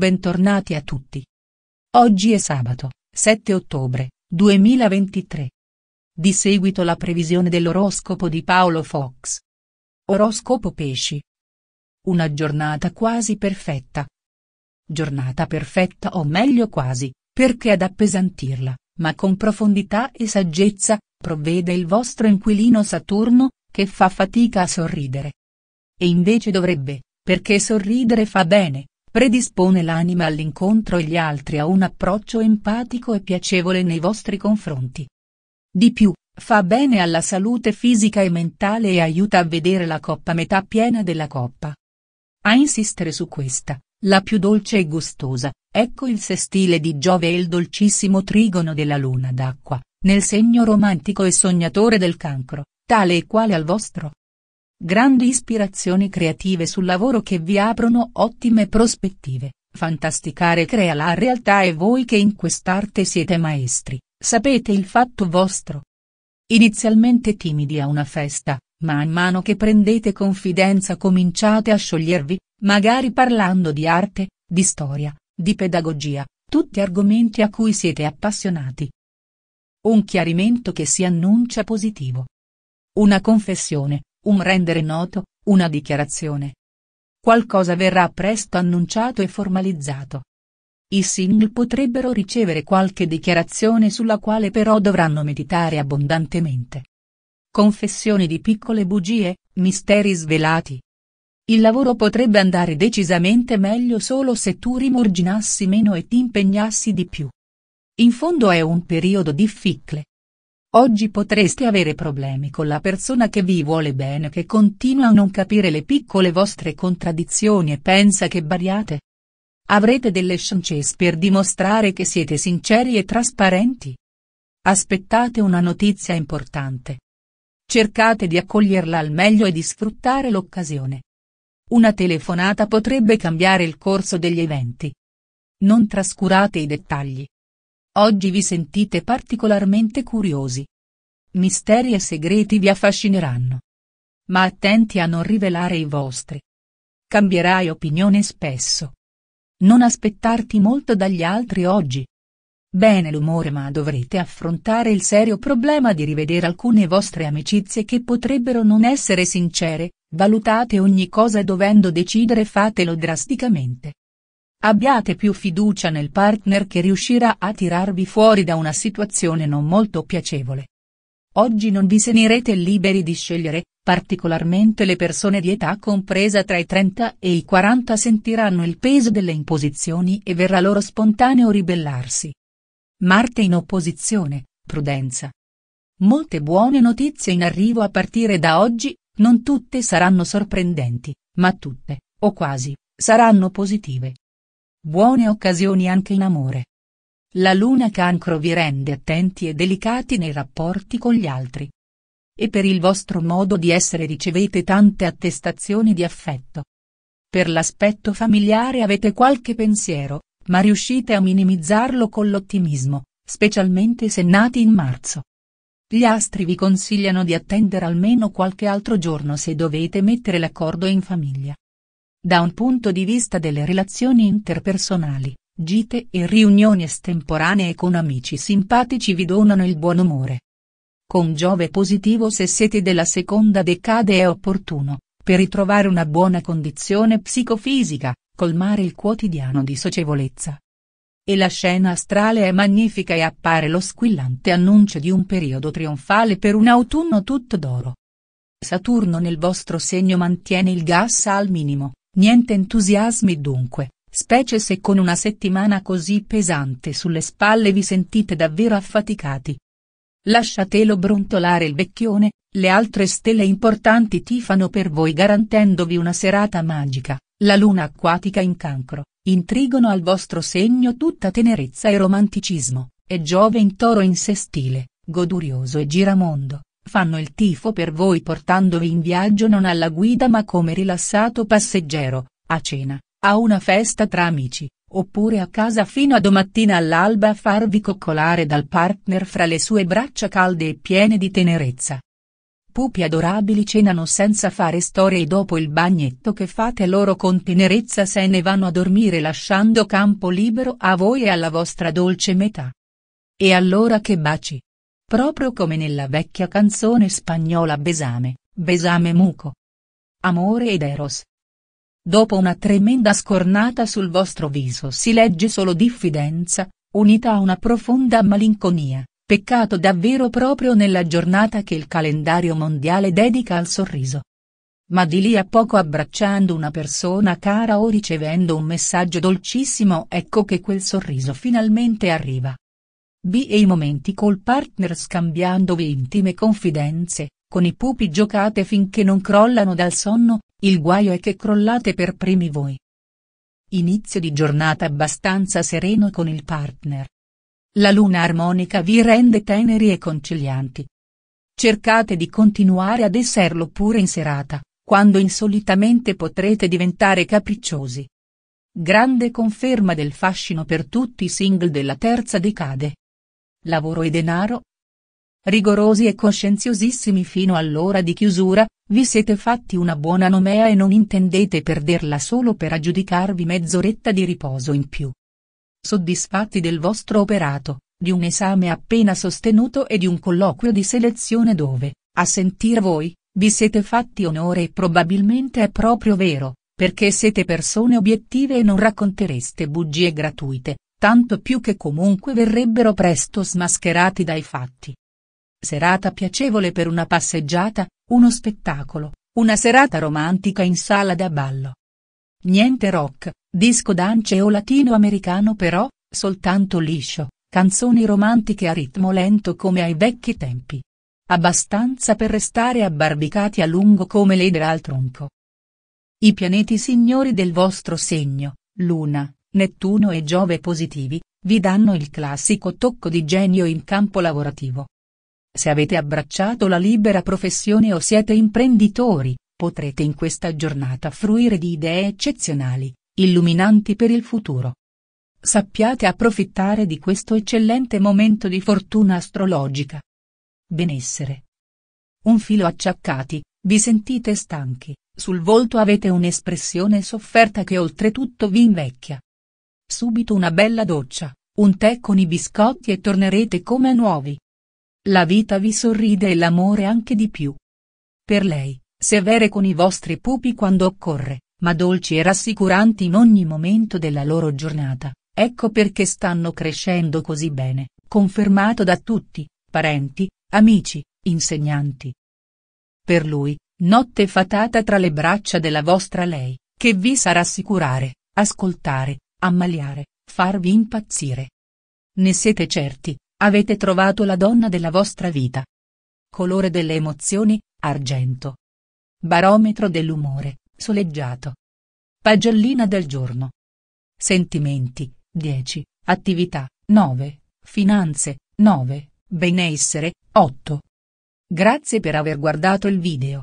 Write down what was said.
Bentornati a tutti. Oggi è sabato, 7 ottobre 2023. Di seguito la previsione dell'oroscopo di Paolo Fox. Oroscopo Pesci. Una giornata quasi perfetta. Giornata perfetta o meglio quasi, perché ad appesantirla, ma con profondità e saggezza, provvede il vostro inquilino Saturno, che fa fatica a sorridere. E invece dovrebbe, perché sorridere fa bene Predispone l'anima all'incontro e gli altri a un approccio empatico e piacevole nei vostri confronti. Di più, fa bene alla salute fisica e mentale e aiuta a vedere la coppa metà piena della coppa. A insistere su questa, la più dolce e gustosa, ecco il sestile di Giove e il dolcissimo trigono della luna d'acqua, nel segno romantico e sognatore del cancro, tale e quale al vostro. Grandi ispirazioni creative sul lavoro che vi aprono ottime prospettive. Fantasticare crea la realtà e voi che in quest'arte siete maestri, sapete il fatto vostro. Inizialmente timidi a una festa, man mano che prendete confidenza cominciate a sciogliervi, magari parlando di arte, di storia, di pedagogia, tutti argomenti a cui siete appassionati. Un chiarimento che si annuncia positivo. Una confessione, un rendere noto, una dichiarazione. Qualcosa verrà presto annunciato e formalizzato. I single potrebbero ricevere qualche dichiarazione sulla quale però dovranno meditare abbondantemente. Confessioni di piccole bugie, misteri svelati. Il lavoro potrebbe andare decisamente meglio solo se tu rimorginassi meno e ti impegnassi di più. In fondo è un periodo difficile, Oggi potreste avere problemi con la persona che vi vuole bene che continua a non capire le piccole vostre contraddizioni e pensa che bariate. Avrete delle chance per dimostrare che siete sinceri e trasparenti. Aspettate una notizia importante. Cercate di accoglierla al meglio e di sfruttare l'occasione. Una telefonata potrebbe cambiare il corso degli eventi. Non trascurate i dettagli. Oggi vi sentite particolarmente curiosi. Misteri e segreti vi affascineranno. Ma attenti a non rivelare i vostri. Cambierai opinione spesso. Non aspettarti molto dagli altri oggi. Bene l'umore ma dovrete affrontare il serio problema di rivedere alcune vostre amicizie che potrebbero non essere sincere, valutate ogni cosa e dovendo decidere fatelo drasticamente. Abbiate più fiducia nel partner che riuscirà a tirarvi fuori da una situazione non molto piacevole. Oggi non vi senirete liberi di scegliere, particolarmente le persone di età compresa tra i 30 e i 40 sentiranno il peso delle imposizioni e verrà loro spontaneo ribellarsi. Marte in opposizione, prudenza. Molte buone notizie in arrivo a partire da oggi, non tutte saranno sorprendenti, ma tutte, o quasi, saranno positive. Buone occasioni anche in amore. La luna cancro vi rende attenti e delicati nei rapporti con gli altri. E per il vostro modo di essere ricevete tante attestazioni di affetto. Per l'aspetto familiare avete qualche pensiero, ma riuscite a minimizzarlo con l'ottimismo, specialmente se nati in marzo. Gli astri vi consigliano di attendere almeno qualche altro giorno se dovete mettere l'accordo in famiglia. Da un punto di vista delle relazioni interpersonali, gite e riunioni estemporanee con amici simpatici vi donano il buon umore. Con Giove positivo se siete della seconda decade è opportuno, per ritrovare una buona condizione psicofisica, colmare il quotidiano di socievolezza. E la scena astrale è magnifica e appare lo squillante annuncio di un periodo trionfale per un autunno tutto d'oro. Saturno nel vostro segno mantiene il gas al minimo, Niente entusiasmi dunque, specie se con una settimana così pesante sulle spalle vi sentite davvero affaticati. Lasciatelo brontolare il vecchione, le altre stelle importanti tifano per voi garantendovi una serata magica, la luna acquatica in cancro, intrigono al vostro segno tutta tenerezza e romanticismo, e Giove in toro in sestile, godurioso e giramondo, Fanno il tifo per voi portandovi in viaggio non alla guida ma come rilassato passeggero, a cena, a una festa tra amici, oppure a casa fino a domattina all'alba a farvi coccolare dal partner fra le sue braccia calde e piene di tenerezza. Pupi adorabili cenano senza fare storie e dopo il bagnetto che fate loro con tenerezza se ne vanno a dormire lasciando campo libero a voi e alla vostra dolce metà. E allora che baci! proprio come nella vecchia canzone spagnola Besame, Besame Muco. Amore ed Eros. Dopo una tremenda scornata sul vostro viso si legge solo diffidenza, unita a una profonda malinconia, peccato davvero proprio nella giornata che il calendario mondiale dedica al sorriso. Ma di lì a poco abbracciando una persona cara o ricevendo un messaggio dolcissimo ecco che quel sorriso finalmente arriva, B e i momenti col partner scambiandovi intime confidenze, con i pupi giocate finché non crollano dal sonno, il guaio è che crollate per primi voi. Inizio di giornata abbastanza sereno con il partner. La luna armonica vi rende teneri e concilianti. Cercate di continuare ad esserlo pure in serata, quando insolitamente potrete diventare capricciosi. Grande conferma del fascino per tutti i single della terza decade lavoro e denaro? Rigorosi e coscienziosissimi fino all'ora di chiusura, vi siete fatti una buona nomea e non intendete perderla solo per aggiudicarvi mezz'oretta di riposo in più. Soddisfatti del vostro operato, di un esame appena sostenuto e di un colloquio di selezione dove, a sentir voi, vi siete fatti onore e probabilmente è proprio vero, perché siete persone obiettive e non raccontereste bugie gratuite, tanto più che comunque verrebbero presto smascherati dai fatti. Serata piacevole per una passeggiata, uno spettacolo, una serata romantica in sala da ballo. Niente rock, disco dance o latinoamericano però, soltanto liscio, canzoni romantiche a ritmo lento come ai vecchi tempi. Abbastanza per restare abbarbicati a lungo come l'edra al tronco. I pianeti signori del vostro segno, Luna, Nettuno e Giove positivi, vi danno il classico tocco di genio in campo lavorativo. Se avete abbracciato la libera professione o siete imprenditori, potrete in questa giornata fruire di idee eccezionali, illuminanti per il futuro. Sappiate approfittare di questo eccellente momento di fortuna astrologica. Benessere. Un filo acciaccati, vi sentite stanchi, sul volto avete un'espressione sofferta che oltretutto vi invecchia. Subito una bella doccia, un tè con i biscotti e tornerete come nuovi. La vita vi sorride e l'amore anche di più. Per lei, severe con i vostri pupi quando occorre, ma dolci e rassicuranti in ogni momento della loro giornata, ecco perché stanno crescendo così bene, confermato da tutti, parenti, amici, insegnanti. Per lui, notte fatata tra le braccia della vostra lei, che vi sa rassicurare, ascoltare, ammaliare, farvi impazzire. Ne siete certi, avete trovato la donna della vostra vita. Colore delle emozioni, argento. Barometro dell'umore, soleggiato. Pagellina del giorno. Sentimenti, 10, attività, 9, finanze, 9, benessere, 8. Grazie per aver guardato il video.